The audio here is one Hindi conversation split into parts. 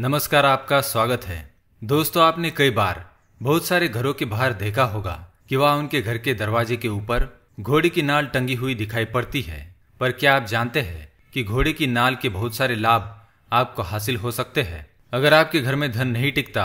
नमस्कार आपका स्वागत है दोस्तों आपने कई बार बहुत सारे घरों के बाहर देखा होगा कि वह उनके घर के दरवाजे के ऊपर घोड़े की नाल टंगी हुई दिखाई पड़ती है पर क्या आप जानते हैं कि घोड़े की नाल के बहुत सारे लाभ आपको हासिल हो सकते हैं अगर आपके घर में धन नहीं टिकता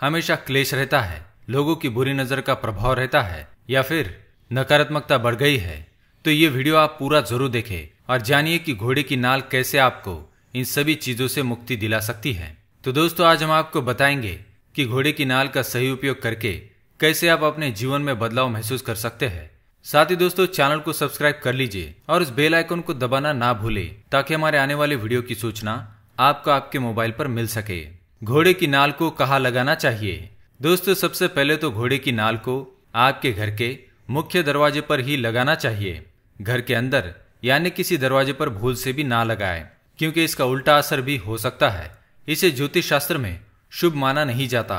हमेशा क्लेश रहता है लोगों की बुरी नजर का प्रभाव रहता है या फिर नकारात्मकता बढ़ गई है तो ये वीडियो आप पूरा जरूर देखें और जानिए कि घोड़े की नाल कैसे आपको इन सभी चीजों से मुक्ति दिला सकती है तो दोस्तों आज हम आपको बताएंगे कि घोड़े की नाल का सही उपयोग करके कैसे आप अपने जीवन में बदलाव महसूस कर सकते हैं साथ ही दोस्तों चैनल को सब्सक्राइब कर लीजिए और उस बेल आइकन को दबाना ना भूले ताकि हमारे आने वाले वीडियो की सूचना आपको आपके मोबाइल पर मिल सके घोड़े की नाल को कहा लगाना चाहिए दोस्तों सबसे पहले तो घोड़े की नाल को आपके घर के मुख्य दरवाजे पर ही लगाना चाहिए घर के अंदर यानी किसी दरवाजे पर भूल से भी ना लगाए क्योंकि इसका उल्टा असर भी हो सकता है इसे ज्योतिष शास्त्र में शुभ माना नहीं जाता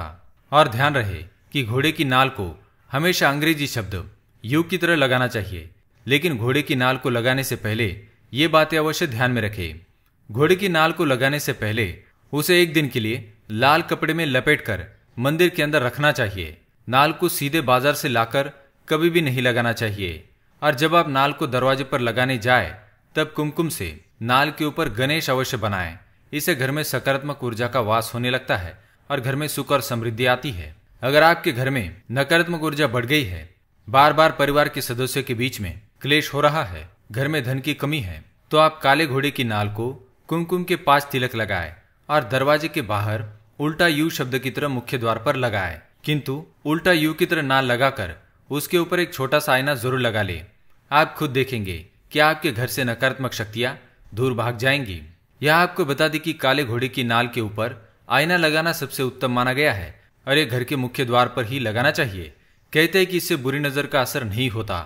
और ध्यान रहे कि घोड़े की नाल को हमेशा अंग्रेजी शब्द युग की तरह लगाना चाहिए लेकिन घोड़े की नाल को लगाने से पहले ये बातें अवश्य ध्यान में रखें घोड़े की नाल को लगाने से पहले उसे एक दिन के लिए लाल कपड़े में लपेटकर मंदिर के अंदर रखना चाहिए नाल को सीधे बाजार से लाकर कभी भी नहीं लगाना चाहिए और जब आप नाल को दरवाजे पर लगाने जाए तब कुमकुम से नाल के ऊपर गणेश अवश्य बनाएं इससे घर में सकारात्मक ऊर्जा का वास होने लगता है और घर में सुख और समृद्धि आती है अगर आपके घर में नकारात्मक ऊर्जा बढ़ गई है बार बार परिवार के सदस्यों के बीच में क्लेश हो रहा है घर में धन की कमी है तो आप काले घोड़े की नाल को कुमकुम के पांच तिलक लगाए और दरवाजे के बाहर उल्टा यू शब्द की तरह मुख्य द्वार पर लगाए किंतु उल्टा यू की तरह नाल लगाकर उसके ऊपर एक छोटा सा आईना जरूर लगा ले आप खुद देखेंगे कि आपके घर से नकारात्मक शक्तियां दूर भाग जाएंगी यह आपको बता दें कि काले घोड़े की नाल के ऊपर आईना लगाना सबसे उत्तम माना गया है और ये घर के मुख्य द्वार पर ही लगाना चाहिए कहते हैं कि इससे बुरी नजर का असर नहीं होता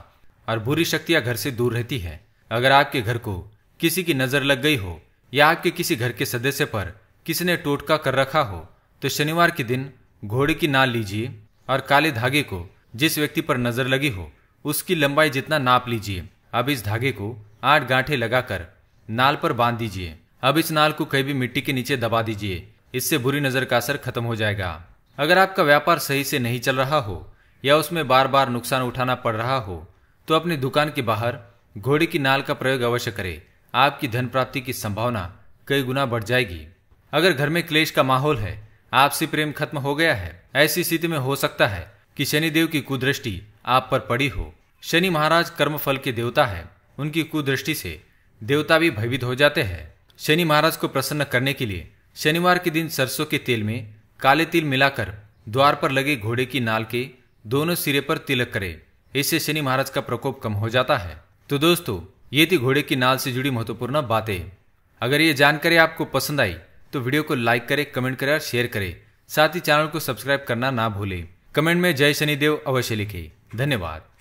और बुरी शक्तियां घर से दूर रहती है अगर आपके घर को किसी की नजर लग गई हो या आपके किसी घर के सदस्य पर किसी ने टोटका कर रखा हो तो शनिवार के दिन घोड़े की नाल लीजिए और काले धागे को जिस व्यक्ति पर नजर लगी हो उसकी लंबाई जितना नाप लीजिए अब इस धागे को आठ गांठे लगाकर नाल पर बांध दीजिए अब इस नाल को कहीं भी मिट्टी के नीचे दबा दीजिए इससे बुरी नज़र का असर खत्म हो जाएगा अगर आपका व्यापार सही से नहीं चल रहा हो या उसमें बार बार नुकसान उठाना पड़ रहा हो तो अपनी दुकान के बाहर घोड़े की नाल का प्रयोग अवश्य करें आपकी धन प्राप्ति की संभावना कई गुना बढ़ जाएगी अगर घर में क्लेश का माहौल है आपसी प्रेम खत्म हो गया है ऐसी स्थिति में हो सकता है कि शनिदेव की कुदृष्टि आप पर पड़ी हो शनि महाराज कर्म फल के देवता है उनकी कुदृष्टि से देवता भी भयभीत हो जाते हैं शनि महाराज को प्रसन्न करने के लिए शनिवार के दिन सरसों के तेल में काले तिल मिलाकर द्वार पर लगे घोड़े की नाल के दोनों सिरे पर तिलक करें इससे शनि महाराज का प्रकोप कम हो जाता है तो दोस्तों ये थी घोड़े की नाल से जुड़ी महत्वपूर्ण बातें अगर ये जानकारी आपको पसंद आई तो वीडियो को लाइक करें कमेंट करें और शेयर करें साथ ही चैनल को सब्सक्राइब करना ना भूलें कमेंट में जय शनिदेव अवश्य लिखें धन्यवाद